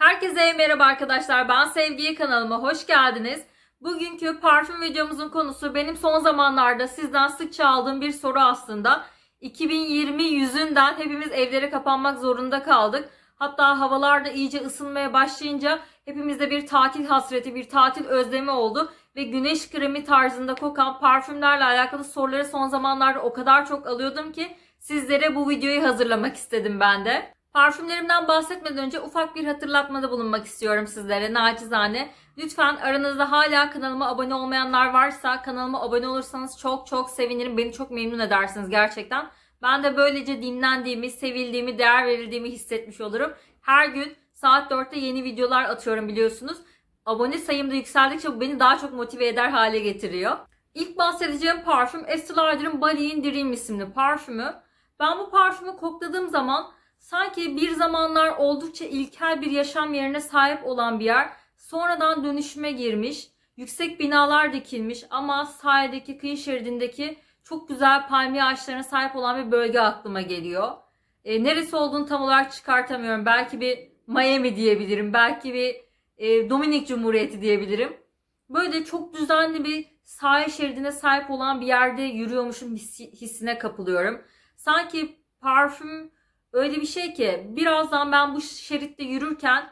Herkese merhaba arkadaşlar. Ben Sevgiye kanalıma hoş geldiniz. Bugünkü parfüm videomuzun konusu benim son zamanlarda sizden sıkça aldığım bir soru aslında. 2020 yüzünden hepimiz evlere kapanmak zorunda kaldık. Hatta havalar da iyice ısınmaya başlayınca hepimizde bir tatil hasreti, bir tatil özlemi oldu. Ve güneş kremi tarzında kokan parfümlerle alakalı soruları son zamanlarda o kadar çok alıyordum ki sizlere bu videoyu hazırlamak istedim ben de. Parfümlerimden bahsetmeden önce ufak bir hatırlatmada bulunmak istiyorum sizlere naçizane. Lütfen aranızda hala kanalıma abone olmayanlar varsa kanalıma abone olursanız çok çok sevinirim. Beni çok memnun edersiniz gerçekten. Ben de böylece dinlendiğimi, sevildiğimi, değer verildiğimi hissetmiş olurum. Her gün saat 4'te yeni videolar atıyorum biliyorsunuz. Abone sayım da yükseldikçe bu beni daha çok motive eder hale getiriyor. İlk bahsedeceğim parfüm Estée Lauder'ın Bali in Dream isimli parfümü. Ben bu parfümü kokladığım zaman Sanki bir zamanlar oldukça ilkel bir yaşam yerine sahip olan bir yer sonradan dönüşüme girmiş, yüksek binalar dikilmiş ama sahildeki kıyı şeridindeki çok güzel palmiye ağaçlarına sahip olan bir bölge aklıma geliyor. E, neresi olduğunu tam olarak çıkartamıyorum. Belki bir Miami diyebilirim. Belki bir e, Dominik Cumhuriyeti diyebilirim. Böyle çok düzenli bir sahil şeridine sahip olan bir yerde yürüyormuşum hissine kapılıyorum. Sanki parfüm öyle bir şey ki birazdan ben bu şeritte yürürken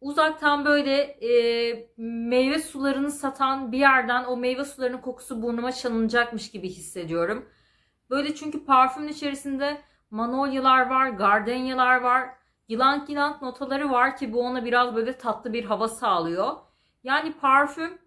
uzaktan böyle e, meyve sularını satan bir yerden o meyve sularının kokusu burnuma çalınacakmış gibi hissediyorum. Böyle çünkü parfümün içerisinde manolyalar var, gardenyalar var, yılan yılan notaları var ki bu ona biraz böyle tatlı bir hava sağlıyor. Yani parfüm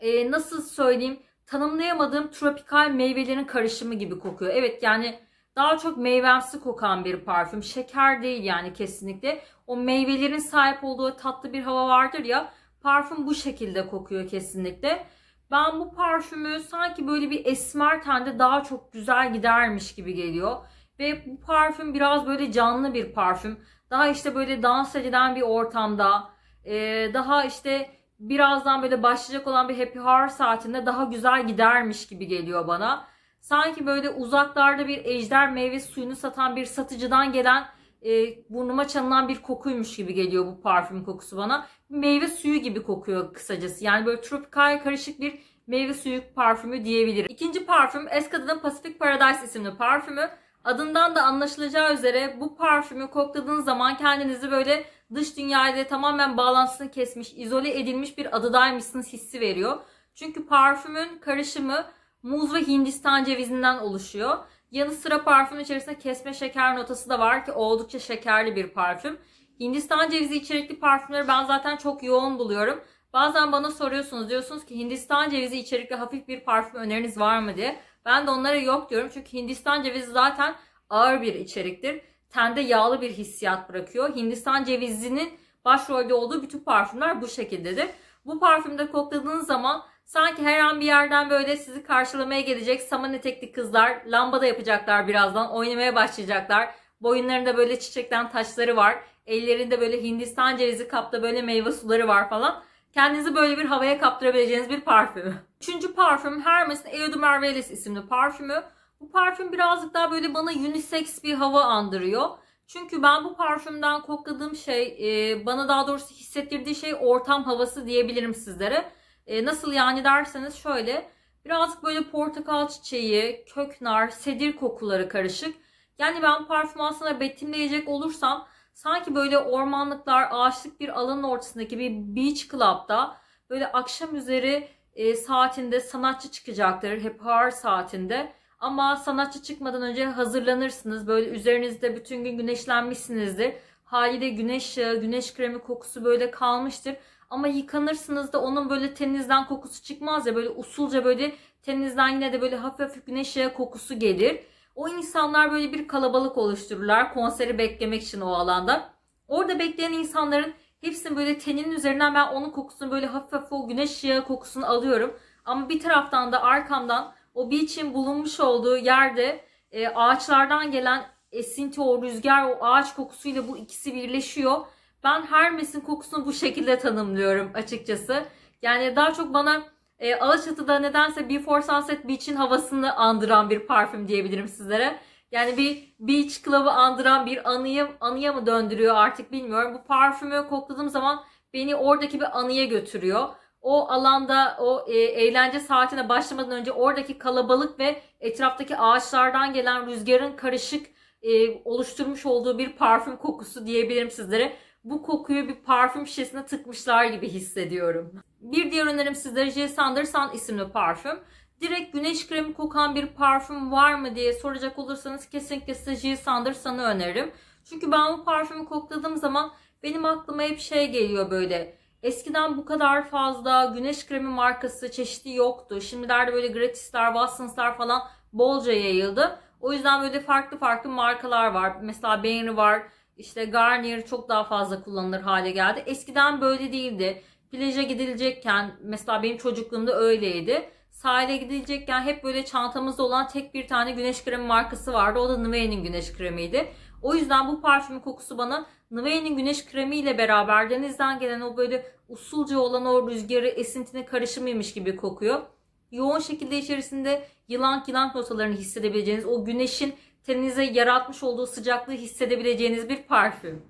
e, nasıl söyleyeyim tanımlayamadığım tropikal meyvelerin karışımı gibi kokuyor. Evet yani daha çok meyvemsi kokan bir parfüm. Şeker değil yani kesinlikle. O meyvelerin sahip olduğu tatlı bir hava vardır ya. Parfüm bu şekilde kokuyor kesinlikle. Ben bu parfümü sanki böyle bir esmer tende daha çok güzel gidermiş gibi geliyor. Ve bu parfüm biraz böyle canlı bir parfüm. Daha işte böyle dans edilen bir ortamda, e, daha işte birazdan böyle başlayacak olan bir happy hour saatinde daha güzel gidermiş gibi geliyor bana. Sanki böyle uzaklarda bir ejder meyve suyunu satan bir satıcıdan gelen e, burnuma çalınan bir kokuymuş gibi geliyor bu parfüm kokusu bana. Meyve suyu gibi kokuyor kısacası. Yani böyle tropikal karışık bir meyve suyu parfümü diyebilirim. İkinci parfüm Escada'nın Pacific Paradise isimli parfümü. Adından da anlaşılacağı üzere bu parfümü kokladığınız zaman kendinizi böyle dış dünyayla tamamen bağlantısını kesmiş, izole edilmiş bir adadaymışsınız hissi veriyor. Çünkü parfümün karışımı muz ve hindistan cevizinden oluşuyor. Yanı sıra parfüm içerisinde kesme şeker notası da var ki oldukça şekerli bir parfüm. Hindistan cevizi içerikli parfümleri ben zaten çok yoğun buluyorum. Bazen bana soruyorsunuz diyorsunuz ki Hindistan cevizi içerikli hafif bir parfüm öneriniz var mı diye. Ben de onlara yok diyorum çünkü Hindistan cevizi zaten ağır bir içeriktir. Tende yağlı bir hissiyat bırakıyor. Hindistan cevizinin başrolde olduğu bütün parfümler bu şekildedir. Bu parfümde kokladığınız zaman Sanki her an bir yerden böyle sizi karşılamaya gelecek saman etekli kızlar lambada yapacaklar birazdan. Oynamaya başlayacaklar. Boyunlarında böyle çiçekten taşları var. Ellerinde böyle Hindistan cevizi kapta böyle meyve suları var falan. Kendinizi böyle bir havaya kaptırabileceğiniz bir parfüm. Üçüncü parfüm Hermes'in Eau de Merveilles isimli parfümü. Bu parfüm birazcık daha böyle bana unisex bir hava andırıyor. Çünkü ben bu parfümden kokladığım şey, e, bana daha doğrusu hissettirdiği şey ortam havası diyebilirim sizlere. E, nasıl yani derseniz şöyle birazcık böyle portakal çiçeği, köknar, sedir kokuları karışık. Yani ben parfüm aslında betimleyecek olursam sanki böyle ormanlıklar, ağaçlık bir alanın ortasındaki bir beach club'da böyle akşam üzeri e, saatinde sanatçı çıkacaktır. Hep har saatinde. Ama sanatçı çıkmadan önce hazırlanırsınız. Böyle üzerinizde bütün gün güneşlenmişsinizdir. Haliyle güneş yağı, güneş kremi kokusu böyle kalmıştır. Ama yıkanırsınız da onun böyle teninizden kokusu çıkmaz ya böyle usulca böyle teninizden yine de böyle hafif hafif güneş yağı kokusu gelir. O insanlar böyle bir kalabalık oluştururlar konseri beklemek için o alanda. Orada bekleyen insanların hepsinin böyle teninin üzerinden ben onun kokusunu böyle hafif hafif o güneş yağı kokusunu alıyorum. Ama bir taraftan da arkamdan o beach'in bulunmuş olduğu yerde e, ağaçlardan gelen esinti o rüzgar o ağaç kokusuyla bu ikisi birleşiyor ben Hermes'in kokusunu bu şekilde tanımlıyorum açıkçası. Yani daha çok bana e, Alaçatı'da nedense Before Sunset Beach'in havasını andıran bir parfüm diyebilirim sizlere. Yani bir beach club'ı andıran bir anıya, anıya mı döndürüyor artık bilmiyorum. Bu parfümü kokladığım zaman beni oradaki bir anıya götürüyor. O alanda o e, eğlence saatine başlamadan önce oradaki kalabalık ve etraftaki ağaçlardan gelen rüzgarın karışık e, oluşturmuş olduğu bir parfüm kokusu diyebilirim sizlere bu kokuyu bir parfüm şişesine tıkmışlar gibi hissediyorum. Bir diğer önerim sizlere J. Sanderson isimli parfüm. Direkt güneş kremi kokan bir parfüm var mı diye soracak olursanız kesinlikle size J. Sanderson'ı öneririm. Çünkü ben bu parfümü kokladığım zaman benim aklıma hep şey geliyor böyle. Eskiden bu kadar fazla güneş kremi markası çeşidi yoktu. Şimdilerde böyle gratisler, Watsons'lar falan bolca yayıldı. O yüzden böyle farklı farklı markalar var. Mesela Benri var, işte Garnier çok daha fazla kullanılır hale geldi. Eskiden böyle değildi. Plaja gidilecekken mesela benim çocukluğumda öyleydi. Sahile gidilecekken hep böyle çantamızda olan tek bir tane güneş kremi markası vardı. O da Nivea'nın güneş kremiydi. O yüzden bu parfümün kokusu bana Nivea'nın güneş kremi ile beraber denizden gelen o böyle usulca olan o rüzgarı esintinin karışımıymış gibi kokuyor. Yoğun şekilde içerisinde yılan yılan notalarını hissedebileceğiniz o güneşin teninize yaratmış olduğu sıcaklığı hissedebileceğiniz bir parfüm.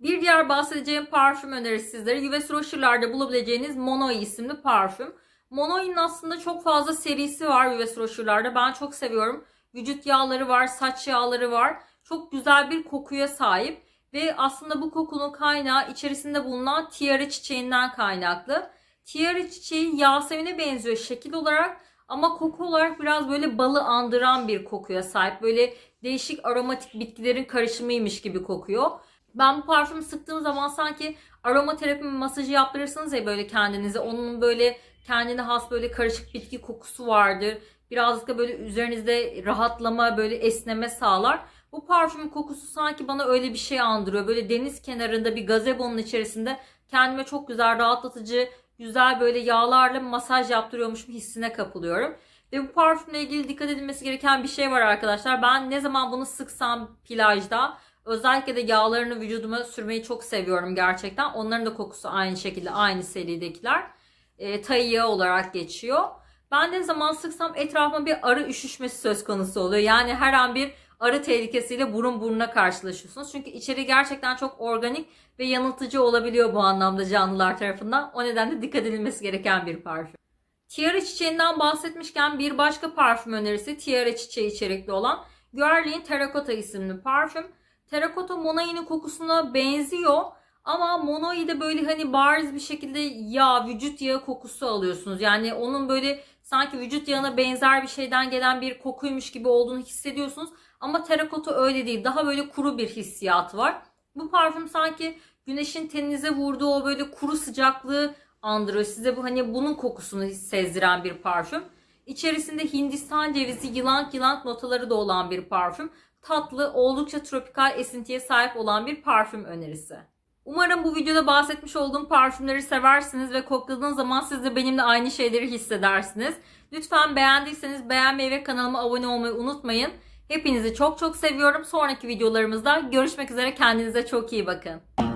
Bir diğer bahsedeceğim parfüm önerisi sizlere US Rocher'larda bulabileceğiniz Monoi isimli parfüm. Monoi'nin aslında çok fazla serisi var Yves Rocher'larda. Ben çok seviyorum. Vücut yağları var, saç yağları var. Çok güzel bir kokuya sahip ve aslında bu kokunun kaynağı içerisinde bulunan tiara çiçeğinden kaynaklı. Tiara çiçeği Yasemin'e benziyor şekil olarak ama koku olarak biraz böyle balı andıran bir kokuya sahip. Böyle değişik aromatik bitkilerin karışımıymış gibi kokuyor. Ben bu parfümü sıktığım zaman sanki aromaterapi masajı yaptırırsınız ya böyle kendinize. Onun böyle kendine has böyle karışık bitki kokusu vardır. Birazcık da böyle üzerinizde rahatlama, böyle esneme sağlar. Bu parfümün kokusu sanki bana öyle bir şey andırıyor. Böyle deniz kenarında bir gazebonun içerisinde kendime çok güzel rahatlatıcı, güzel böyle yağlarla masaj yaptırıyormuşum hissine kapılıyorum. Ve bu parfümle ilgili dikkat edilmesi gereken bir şey var arkadaşlar. Ben ne zaman bunu sıksam plajda özellikle de yağlarını vücuduma sürmeyi çok seviyorum gerçekten. Onların da kokusu aynı şekilde aynı seridekiler. E, tay olarak geçiyor. Ben ne zaman sıksam etrafıma bir arı üşüşmesi söz konusu oluyor. Yani her an bir arı tehlikesiyle burun buruna karşılaşıyorsunuz. Çünkü içeri gerçekten çok organik ve yanıltıcı olabiliyor bu anlamda canlılar tarafından. O nedenle dikkat edilmesi gereken bir parfüm. Tiara çiçeğinden bahsetmişken bir başka parfüm önerisi tiara çiçeği içerikli olan Guerlain Terracotta isimli parfüm. Terracotta Monoi'nin kokusuna benziyor ama Monain'de böyle hani bariz bir şekilde yağ, vücut yağı kokusu alıyorsunuz. Yani onun böyle sanki vücut yağına benzer bir şeyden gelen bir kokuymuş gibi olduğunu hissediyorsunuz. Ama Terracotta öyle değil. Daha böyle kuru bir hissiyat var. Bu parfüm sanki güneşin teninize vurduğu o böyle kuru sıcaklığı andırıyor. Size bu hani bunun kokusunu sezdiren bir parfüm. İçerisinde Hindistan cevizi, yılan yılan notaları da olan bir parfüm. Tatlı, oldukça tropikal esintiye sahip olan bir parfüm önerisi. Umarım bu videoda bahsetmiş olduğum parfümleri seversiniz ve kokladığınız zaman siz de benimle aynı şeyleri hissedersiniz. Lütfen beğendiyseniz beğenmeyi ve kanalıma abone olmayı unutmayın. Hepinizi çok çok seviyorum. Sonraki videolarımızda görüşmek üzere. Kendinize çok iyi bakın.